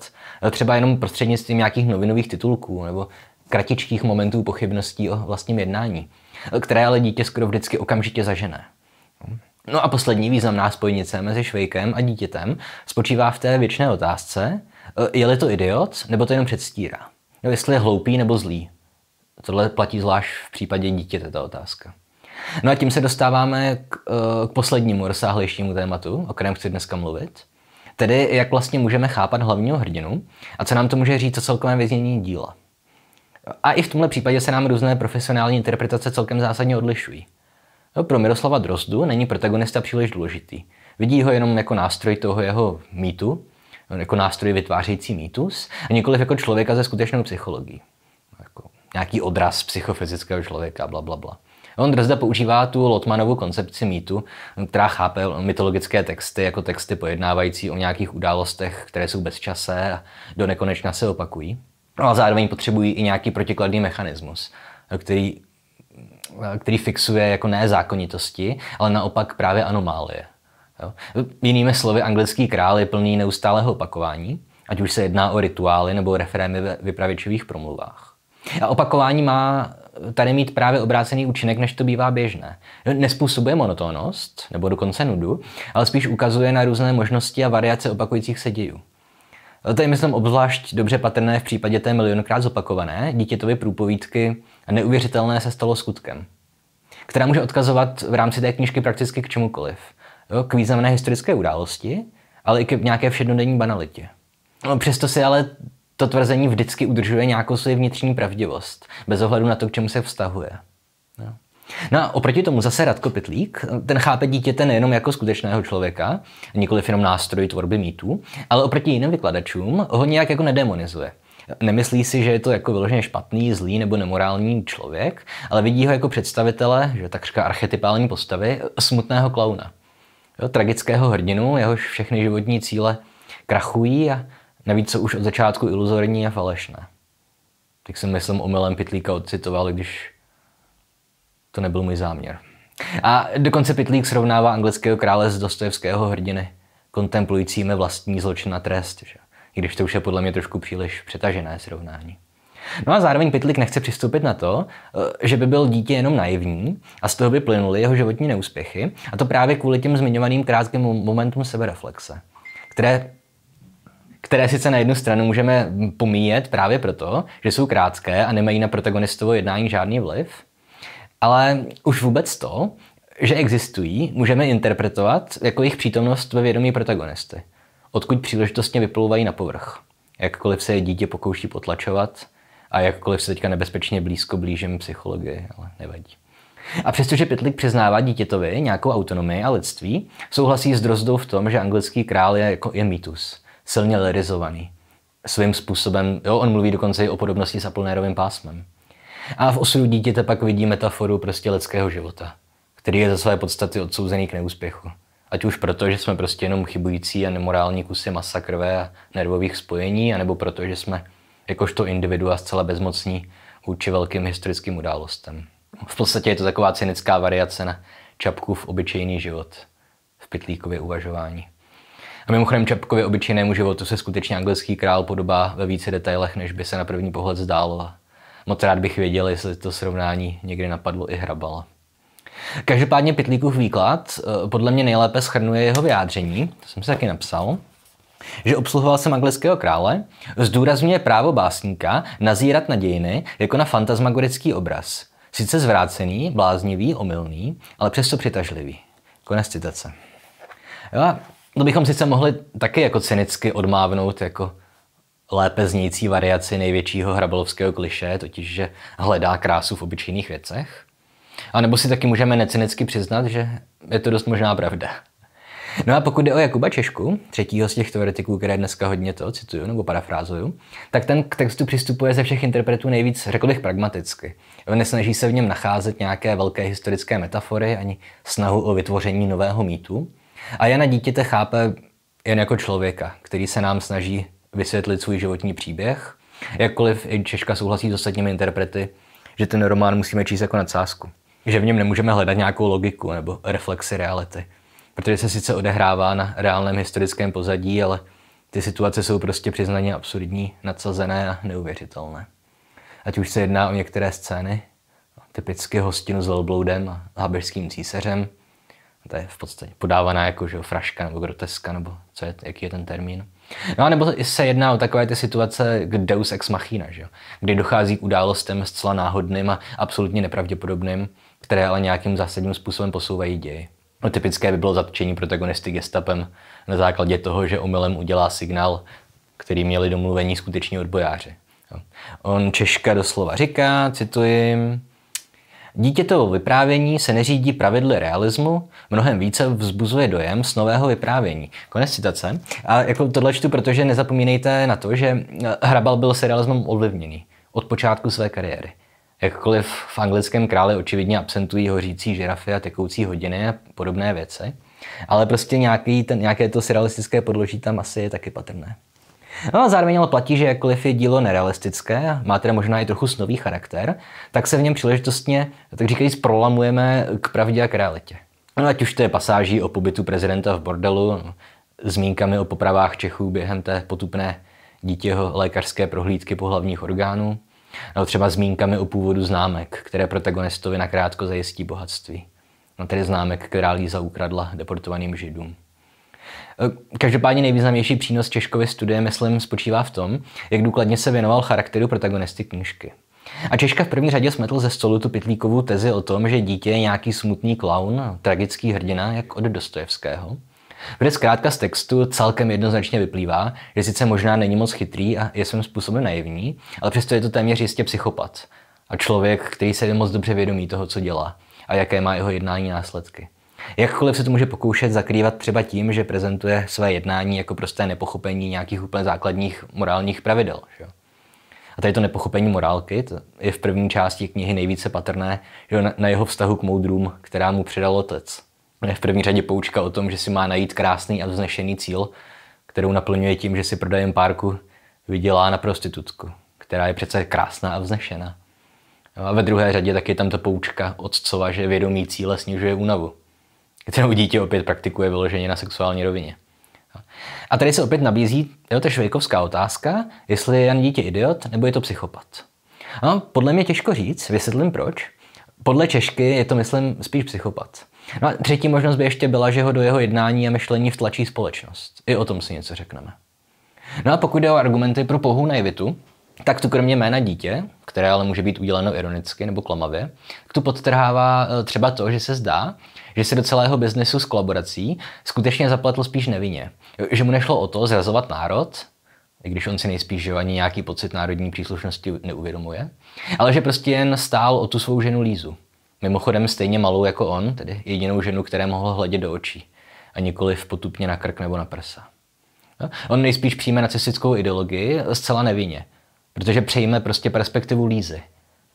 eh, třeba jenom prostřednictvím nějakých novinových titulků nebo kratičkých momentů pochybností o vlastním jednání, eh, které ale dítě skoro vždycky okamžitě zažené. No a poslední významná spojnice mezi švejkem a dítětem spočívá v té věčné otázce, eh, je-li to idiot, nebo to jenom předstírá? No, jestli je hloupý nebo zlý? Tohle platí zvlášť v případě dítěte ta otázka. No a tím se dostáváme k, eh, k poslednímu rozsáhlejšímu tématu, o kterém chci dneska mluvit. Tedy, jak vlastně můžeme chápat hlavního hrdinu a co nám to může říct o celkovém věznění díla. A i v tomhle případě se nám různé profesionální interpretace celkem zásadně odlišují. No, pro Miroslava Drozdu není protagonista příliš důležitý. Vidí ho jenom jako nástroj toho jeho mýtu, jako nástroj vytvářející mýtus, a nikoliv jako člověka ze skutečnou psychologií. Jako nějaký odraz psychofyzického člověka, bla, bla, bla. On Drzda používá tu Lotmanovu koncepci mýtu, která chápe mytologické texty jako texty pojednávající o nějakých událostech, které jsou bezčasé a do nekonečna se opakují. No a zároveň potřebují i nějaký protikladný mechanismus, který který fixuje jako ne zákonitosti, ale naopak právě anomálie. Jo? Jinými slovy, anglický král je plný neustálého opakování, ať už se jedná o rituály nebo refrémy ve vypravěčových promluvách. A opakování má tady mít právě obrácený účinek, než to bývá běžné. Nespůsobuje monotónnost, nebo dokonce nudu, ale spíš ukazuje na různé možnosti a variace opakujících se dějů. To je, myslím, obzvlášť dobře patrné v případě té milionkrát zopakované dítětovy průpovídky a neuvěřitelné se stalo skutkem, která může odkazovat v rámci té knižky prakticky k čemukoliv. Jo, k významné historické události, ale i k nějaké všednodenní banalitě. No, přesto si ale to tvrzení vždycky udržuje nějakou svoji vnitřní pravdivost, bez ohledu na to, k čemu se vztahuje. Jo. No a oproti tomu zase Radko Pitlík, ten chápe dítěte nejenom jako skutečného člověka, nikoli jenom nástroj tvorby mýtů, ale oproti jiným vykladačům ho nějak jako nedemonizuje. Nemyslí si, že je to jako vyloženě špatný, zlý nebo nemorální člověk, ale vidí ho jako představitele, že takřka archetypální postavy, smutného klauna. Jo, tragického hrdinu, jehož všechny životní cíle krachují a navíc jsou už od začátku iluzorní a falešné. Tak jsem myslím omylem Pitlíka odcitoval, když to nebyl můj záměr. A dokonce Pitlík srovnává anglického krále s dostojevského hrdiny, kontemplujícíme vlastní zločin a trest. Že? když to už je podle mě trošku příliš přetažené srovnání. No a zároveň Pitlik nechce přistoupit na to, eh, že by byl dítě jenom naivní a z toho by plynuly jeho životní neúspěchy, a to právě kvůli těm zmiňovaným krátkým momentům sebereflexe, které které sice na jednu stranu můžeme pomíjet právě proto, že jsou krátké a nemají na protagonistovo jednání žádný vliv, ale už vůbec to, že existují, můžeme interpretovat jako jejich přítomnost ve vědomí protagonisty odkud příležitostně vyplouvají na povrch. Jakkoliv se je dítě pokouší potlačovat a jakkoliv se teďka nebezpečně blízko blížím psychologii, ale nevadí. A přestože Pitlik přiznává dítětovi nějakou autonomii a lidství, souhlasí s Drozdou v tom, že anglický král je, jako, je mýtus, silně lerizovaný. Svým způsobem, jo, on mluví dokonce i o podobnosti s Apolnérovým pásmem. A v osudu dítěte pak vidí metaforu prostě lidského života, který je ze své podstaty odsouzený k neúspěchu. Ať už proto, že jsme prostě jenom chybující a nemorální kusy masa krve a nervových spojení, anebo proto, že jsme jakožto individua zcela bezmocní vůči velkým historickým událostem. V podstatě je to taková cynická variace na v obyčejný život v pytlíkově uvažování. A mimochodem Čapkově obyčejnému životu se skutečně anglický král podobá ve více detailech, než by se na první pohled zdálo. Moc rád bych věděl, jestli to srovnání někdy napadlo i hrabala. Každopádně Pitlíkův výklad eh, podle mě nejlépe schrnuje jeho vyjádření, to jsem si taky napsal, že obsluhoval jsem anglického krále, zdůrazňuje právo básníka nazírat na dějiny jako na fantasmagorický obraz. Sice zvrácený, bláznivý, omylný, ale přesto přitažlivý. Konec citace. Jo, to bychom sice mohli taky jako cynicky odmávnout jako lépe znějící variaci největšího hrabalovského kliše, totiž že hledá krásu v obyčejných věcech. A nebo si taky můžeme necynicky přiznat, že je to dost možná pravda. No a pokud jde o Jakuba Češku, třetího z těch teoretiků, které dneska hodně to cituju nebo parafrázuju, tak ten k textu přistupuje ze všech interpretů nejvíc, řekl bych, pragmaticky. On nesnaží se v něm nacházet nějaké velké historické metafory ani snahu o vytvoření nového mýtu. A Jana dítěte chápe jen jako člověka, který se nám snaží vysvětlit svůj životní příběh, jakkoliv i Češka souhlasí s ostatními interprety, že ten román musíme číst jako nadsázku že v něm nemůžeme hledat nějakou logiku nebo reflexy reality. Protože se sice odehrává na reálném historickém pozadí, ale ty situace jsou prostě přiznaně absurdní, nadsazené a neuvěřitelné. Ať už se jedná o některé scény, typicky hostinu s velbloudem a Haberským císařem, to je v podstatě podávaná jako že fraška nebo groteska, nebo co je, jaký je ten termín. No a nebo se jedná o takové ty situace k deus ex machina, že jo? kdy dochází k událostem zcela náhodným a absolutně nepravděpodobným, které ale nějakým zásadním způsobem posouvají ději. No, typické by bylo zatčení protagonisty gestapem na základě toho, že omylem udělá signál, který měli domluvení skuteční odbojáři. On Češka doslova říká, cituji, Dítětovo vyprávění se neřídí pravidly realismu, mnohem více vzbuzuje dojem z nového vyprávění. Konec citace. A jako tohle čtu, protože nezapomínejte na to, že eh, Hrabal byl serialismem ovlivněný od počátku své kariéry. Jakkoliv v anglickém krále očividně absentují hořící žirafy a tekoucí hodiny a podobné věci, ale prostě nějaký ten, nějaké to surrealistické podloží tam asi je taky patrné. No a zároveň ale platí, že jakkoliv je dílo nerealistické, má teda možná i trochu snový charakter, tak se v něm příležitostně, tak říkajíc, prolamujeme k pravdě a k realitě. No ať už to je pasáží o pobytu prezidenta v bordelu, no, zmínkami o popravách Čechů během té potupné dítěho lékařské prohlídky pohlavních orgánů, nebo třeba zmínkami o původu známek, které protagonistovi nakrátko zajistí bohatství. No tedy známek, která Líza ukradla deportovaným židům. Eh, každopádně nejvýznamnější přínos Češkovy studie, myslím, spočívá v tom, jak důkladně se věnoval charakteru protagonisty knížky. A Češka v první řadě smetl ze stolu tu pitlíkovou tezi o tom, že dítě je nějaký smutný klaun, tragický hrdina, jak od Dostojevského. Kde zkrátka z textu celkem jednoznačně vyplývá, že sice možná není moc chytrý a je svým způsobem naivní, ale přesto je to téměř jistě psychopat. A člověk, který se je moc dobře vědomí toho, co dělá a jaké má jeho jednání následky. Jakkoliv se to může pokoušet zakrývat třeba tím, že prezentuje své jednání jako prosté nepochopení nějakých úplně základních morálních pravidel. Že? A tady to nepochopení morálky to je v první části knihy nejvíce patrné že na jeho vztahu k moudrům, která mu předal otec. Je v první řadě poučka o tom, že si má najít krásný a vznešený cíl, kterou naplňuje tím, že si prodejem párku vydělá na prostitutku, která je přece krásná a vznešená. A ve druhé řadě taky tam ta poučka otcova, že vědomí cíle snižuje únavu kterou dítě opět praktikuje vyloženě na sexuální rovině. A tady se opět nabízí jo, ta švejkovská otázka, jestli je Jan dítě idiot, nebo je to psychopat. No, podle mě těžko říct, vysvětlím proč. Podle Češky je to, myslím, spíš psychopat. No a třetí možnost by ještě byla, že ho do jeho jednání a myšlení vtlačí společnost. I o tom si něco řekneme. No a pokud jde o argumenty pro pouhou naivitu, tak tu kromě jména dítě, které ale může být uděleno ironicky nebo klamavě, tu podtrhává eh, třeba to, že se zdá, že se do celého biznesu s kolaborací skutečně zapletl spíš nevinně. Že mu nešlo o to zrazovat národ, i když on si nejspíš že ani nějaký pocit národní příslušnosti neuvědomuje, ale že prostě jen stál o tu svou ženu Lízu. Mimochodem stejně malou jako on, tedy jedinou ženu, které mohl hledět do očí a nikoli v potupně na krk nebo na prsa. On nejspíš přijme nacistickou ideologii zcela nevinně, protože přejme prostě perspektivu Lízy.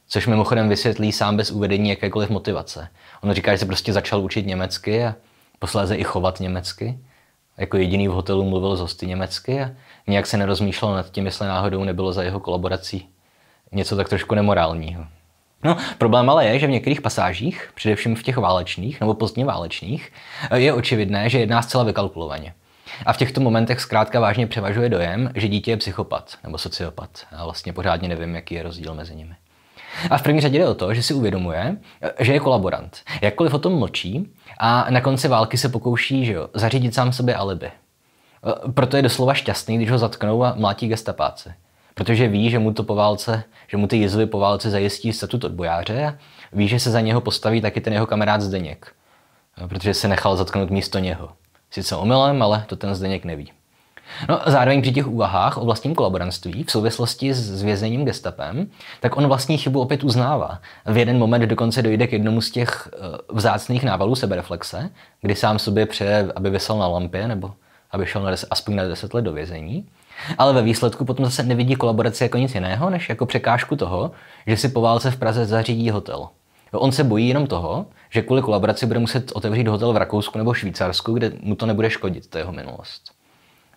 Což mimochodem vysvětlí sám bez uvedení jakékoliv motivace. On říká, že se prostě začal učit německy a posléze i chovat německy. Jako jediný v hotelu mluvil z hosty německy a nějak se nerozmýšlel nad tím, jestli náhodou nebylo za jeho kolaborací něco tak trošku nemorálního. No, problém ale je, že v některých pasážích, především v těch válečných nebo pozdně válečných, je očividné, že jedná zcela vykalkulovaně. A v těchto momentech zkrátka vážně převažuje dojem, že dítě je psychopat nebo sociopat. A vlastně pořádně nevím, jaký je rozdíl mezi nimi. A v první řadě jde o to, že si uvědomuje, že je kolaborant. Jakkoliv o tom mlčí a na konci války se pokouší že jo, zařídit sám sobě alibi. E, proto je doslova šťastný, když ho zatknou a mlátí gestapáci. Protože ví, že mu to po válce, že mu ty jizvy po válce zajistí statut odbojáře a ví, že se za něho postaví taky ten jeho kamarád Zdeněk. E, protože se nechal zatknout místo něho. Sice omylem, ale to ten Zdeněk neví. No, zároveň při těch úvahách o vlastním kolaborantství v souvislosti s vězením gestapem, tak on vlastní chybu opět uznává. V jeden moment dokonce dojde k jednomu z těch eh, vzácných návalů sebereflexe, kdy sám sobě přeje, aby vysel na lampě nebo aby šel na des, aspoň na 10 let do vězení. Ale ve výsledku potom zase nevidí kolaboraci jako nic jiného, než jako překážku toho, že si po válce v Praze zařídí hotel. No on se bojí jenom toho, že kvůli kolaboraci bude muset otevřít hotel v Rakousku nebo Švýcarsku, kde mu to nebude škodit, to jeho minulost.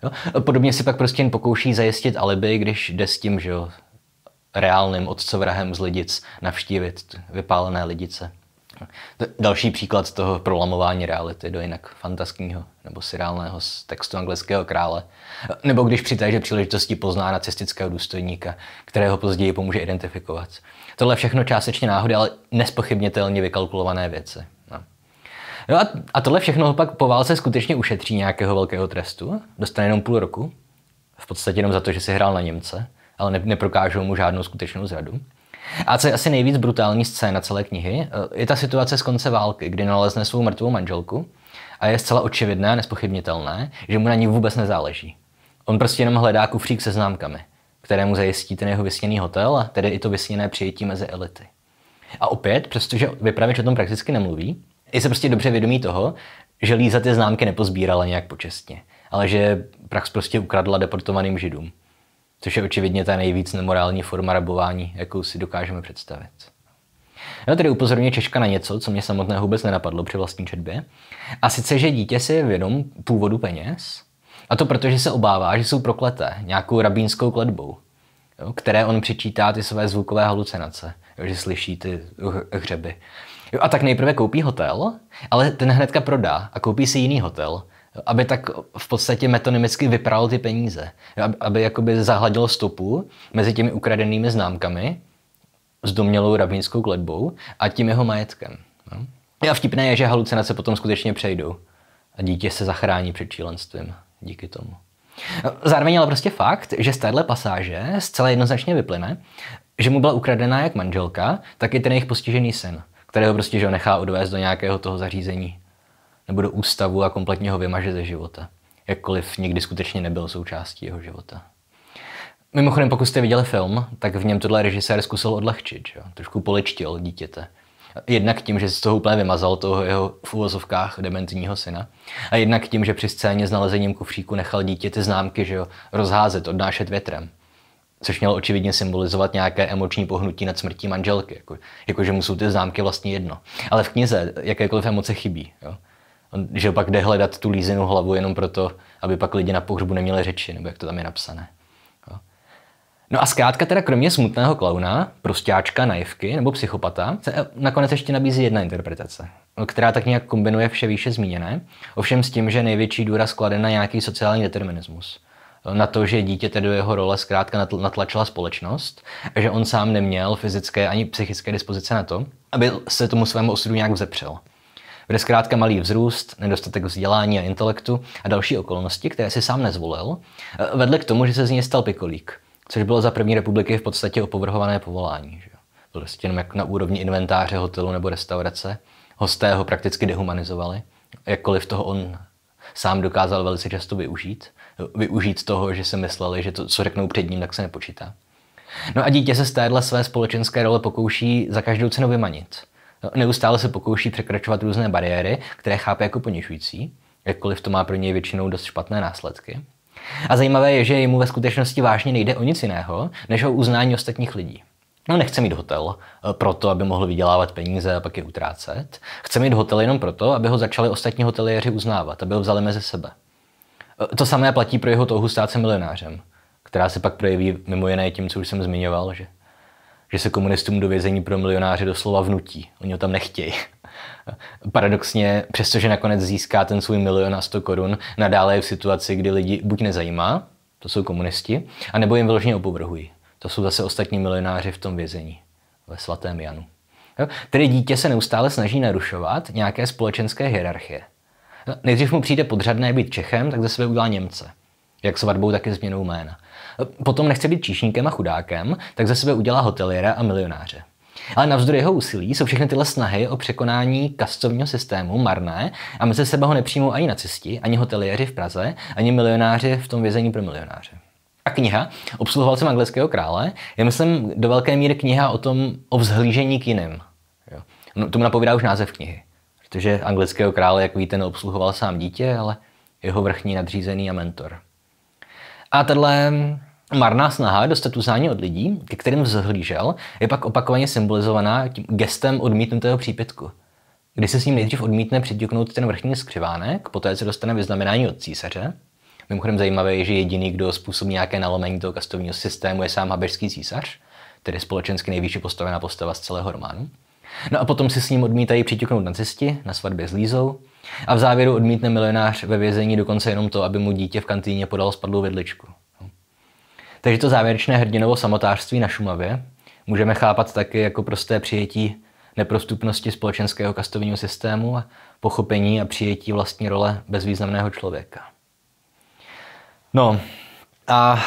Jo? Podobně si pak prostě jen pokouší zajistit alibi, když jde s tím, že jo, reálným otcovrahem z Lidic navštívit vypálené Lidice. Další příklad toho prolamování reality do jinak fantaskního nebo sirálného z textu anglického krále. Nebo když při téže příležitosti pozná nacistického důstojníka, kterého později pomůže identifikovat. Tohle všechno částečně náhody, ale nespochybnitelně vykalkulované věci. No. no. a, a tohle všechno pak po válce skutečně ušetří nějakého velkého trestu. Dostane jenom půl roku. V podstatě jenom za to, že si hrál na Němce, ale ne, neprokážou mu žádnou skutečnou zradu. A co je asi nejvíc brutální scéna celé knihy, je ta situace z konce války, kdy nalezne svou mrtvou manželku a je zcela očividné a nespochybnitelné, že mu na ní vůbec nezáleží. On prostě jenom hledá kufřík se známkami kterému zajistí ten jeho vysněný hotel a tedy i to vysněné přijetí mezi elity. A opět, přestože vypravěč o tom prakticky nemluví, je se prostě dobře vědomí toho, že Líza ty známky nepozbírala nějak počestně, ale že Prax prostě ukradla deportovaným židům. Což je očividně ta nejvíc nemorální forma rabování, jakou si dokážeme představit. No tedy upozorňuje Češka na něco, co mě samotného vůbec nenapadlo při vlastní četbě. A sice, že dítě si je vědom původu peněz, a to proto, že se obává, že jsou prokleté nějakou rabínskou kletbou, jo, které on přečítá ty své zvukové halucinace, jo, že slyší ty hřeby. Jo, a tak nejprve koupí hotel, ale ten hnedka prodá a koupí si jiný hotel, aby tak v podstatě metonymicky vypral ty peníze, aby jakoby zahladil stopu mezi těmi ukradenými známkami s domělou rabínskou kletbou a tím jeho majetkem. A vtipné je, že halucinace potom skutečně přejdou a dítě se zachrání před čílenstvím díky tomu. Zároveň ale prostě fakt, že z téhle pasáže zcela jednoznačně vyplyne, že mu byla ukradená jak manželka, tak i ten jejich postižený syn, kterého prostě že ho nechá odvést do nějakého toho zařízení nebo do ústavu a kompletně ho vymaže ze života. Jakkoliv nikdy skutečně nebyl součástí jeho života. Mimochodem, pokud jste viděli film, tak v něm tohle režisér zkusil odlehčit, že? trošku polečtil dítěte. Jednak tím, že z toho úplně vymazal toho jeho v úvozovkách dementního syna. A jednak tím, že při scéně s nalezením kufříku nechal dítě ty známky, že jo, rozházet, odnášet větrem. Což mělo očividně symbolizovat nějaké emoční pohnutí nad smrtí manželky. Jako, jako že mu jsou ty známky vlastně jedno. Ale v knize jakékoliv emoce chybí. Jo. že pak jde hledat tu lízinu hlavu jenom proto, aby pak lidi na pohřbu neměli řeči, nebo jak to tam je napsané. No a zkrátka teda kromě smutného klauna, prostáčka, naivky nebo psychopata se eh, nakonec ještě nabízí jedna interpretace, která tak nějak kombinuje vše výše zmíněné, ovšem s tím, že největší důraz klade na nějaký sociální determinismus na to, že dítě tedy jeho role zkrátka natlačila společnost, že on sám neměl fyzické ani psychické dispozice na to, aby se tomu svému osudu nějak vzepřel. Bude zkrátka malý vzrůst, nedostatek vzdělání a intelektu a další okolnosti, které si sám nezvolil, eh, vedle k tomu, že se z něj stal pikolík – což bylo za první republiky v podstatě opovrhované povolání. Že? Byl prostě jenom jak na úrovni inventáře hotelu nebo restaurace. Hosté ho prakticky dehumanizovali, jakkoliv toho on sám dokázal velice často využít. Využít toho, že si mysleli, že to, co řeknou před ním, tak se nepočítá. No a dítě se z téhle své společenské role pokouší za každou cenu vymanit. No, neustále se pokouší překračovat různé bariéry, které chápe jako ponižující, jakkoliv to má pro něj většinou dost špatné následky. A zajímavé je, že jemu ve skutečnosti vážně nejde o nic jiného, než o uznání ostatních lidí. No nechce mít hotel eh, proto, aby mohl vydělávat peníze a pak je utrácet. Chce mít hotel jenom proto, aby ho začali ostatní hoteliéři uznávat, aby ho vzali mezi sebe. Eh, to samé platí pro jeho touhu stát se milionářem, která se pak projeví mimo jiné tím, co už jsem zmiňoval, že, že se komunistům do vězení pro milionáře doslova vnutí. Oni ho tam nechtějí. Paradoxně, přestože nakonec získá ten svůj milion a sto korun, nadále je v situaci, kdy lidi buď nezajímá, to jsou komunisti, anebo jim vyloženě opovrhují. To jsou zase ostatní milionáři v tom vězení, ve svatém Janu. Tedy dítě se neustále snaží narušovat nějaké společenské hierarchie. Nejdřív mu přijde podřadné být Čechem, tak ze sebe udělá Němce. Jak svatbou, tak i změnou jména. Potom nechce být číšníkem a chudákem, tak ze sebe udělá hoteliera a milionáře. Ale navzdory jeho úsilí jsou všechny tyhle snahy o překonání kastovního systému marné a mezi sebe ho nepřijmou ani nacisti, ani hoteliéři v Praze, ani milionáři v tom vězení pro milionáře. A kniha Obsluhoval jsem anglického krále je, myslím, do velké míry kniha o tom o vzhlížení k jiným. Jo. No, tomu napovídá už název knihy. Protože anglického krále, jak víte, neobsluhoval sám dítě, ale jeho vrchní nadřízený a mentor. A tenhle Marná snaha dostat uznání od lidí, ke kterým vzhlížel, je pak opakovaně symbolizovaná tím gestem odmítnutého přípětku. Kdy se s ním nejdřív odmítne přitiknout ten vrchní skřivánek, poté se dostane vyznamenání od císaře. Mimochodem zajímavé je, že jediný, kdo způsobí nějaké nalomení toho kastovního systému, je sám habeřský císař, tedy společensky nejvýše postavená postava z celého románu. No a potom si s ním odmítají přitiknout nacisti na svatbě s Lízou a v závěru odmítne milionář ve vězení dokonce jenom to, aby mu dítě v kantýně podal spadlou vedličku. Takže to závěrečné hrdinovo samotářství na Šumavě můžeme chápat taky jako prosté přijetí neprostupnosti společenského kastovního systému a pochopení a přijetí vlastní role bezvýznamného člověka. No a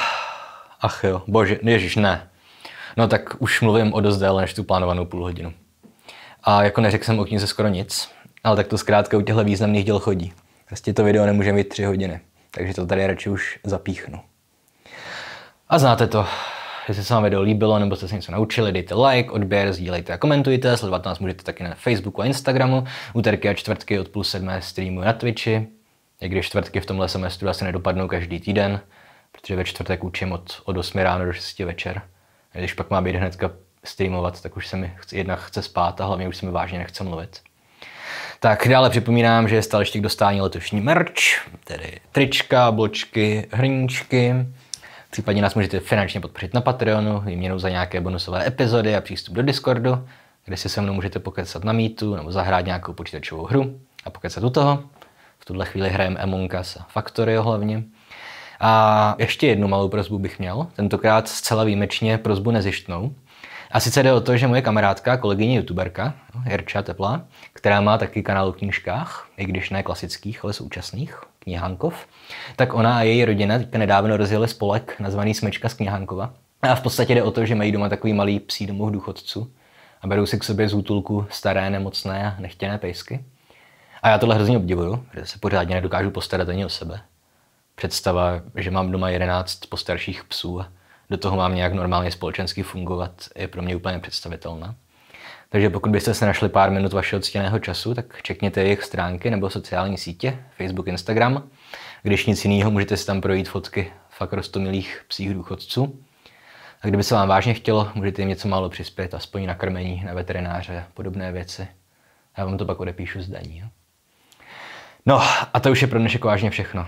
ach jo, bože, ježiš, ne. No tak už mluvím o dost déle než tu plánovanou půl hodinu. A jako neřekl jsem o knize skoro nic, ale tak to zkrátka u těchto významných děl chodí. Prostě to video nemůže mít tři hodiny, takže to tady radši už zapíchnu. A znáte to. Jestli se vám video líbilo nebo jste se něco naučili, dejte like, odběr, sdílejte a komentujte. Sledovat nás můžete taky na Facebooku a Instagramu. Úterky a čtvrtky od půl sedmé streamu na Twitchi. I když čtvrtky v tomhle semestru asi nedopadnou každý týden, protože ve čtvrtek učím od, od 8 ráno do 6 večer. A když pak má být hnedka streamovat, tak už se mi jedna chce spát a hlavně už se mi vážně nechce mluvit. Tak dále připomínám, že je stále ještě k dostání letošní merch, tedy trička, bločky, hrníčky, Případně nás můžete finančně podpořit na Patreonu, výměnou za nějaké bonusové epizody a přístup do Discordu, kde si se mnou můžete pokecat na mítu nebo zahrát nějakou počítačovou hru a pokecat u toho. V tuhle chvíli hrajeme Among Us a Factorio hlavně. A ještě jednu malou prozbu bych měl, tentokrát zcela výjimečně prozbu nezištnou. A sice jde o to, že moje kamarádka, kolegyně youtuberka, Jirča Tepla, která má taky kanál o knížkách, i když ne klasických, ale současných, knihankov, tak ona a její rodina teďka nedávno rozjeli spolek nazvaný Smečka z Knihankova. A v podstatě jde o to, že mají doma takový malý psí domov důchodců a berou si k sobě z útulku staré, nemocné a nechtěné pejsky. A já tohle hrozně obdivuju, že se pořádně nedokážu postarat ani o sebe. Představa, že mám doma 11 postarších psů a do toho mám nějak normálně společensky fungovat, je pro mě úplně představitelná. Takže pokud byste se našli pár minut vašeho ctěného času, tak čekněte jejich stránky nebo sociální sítě, Facebook, Instagram. Když nic jiného, můžete si tam projít fotky fakt rostomilých psích důchodců. A kdyby se vám vážně chtělo, můžete jim něco málo přispět, aspoň na krmení, na veterináře, podobné věci. Já vám to pak odepíšu z daní. Jo? No a to už je pro dnešek vážně všechno.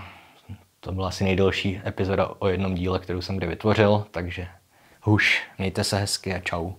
To byla asi nejdelší epizoda o jednom díle, kterou jsem kdy vytvořil, takže huš, mějte se hezky a čau.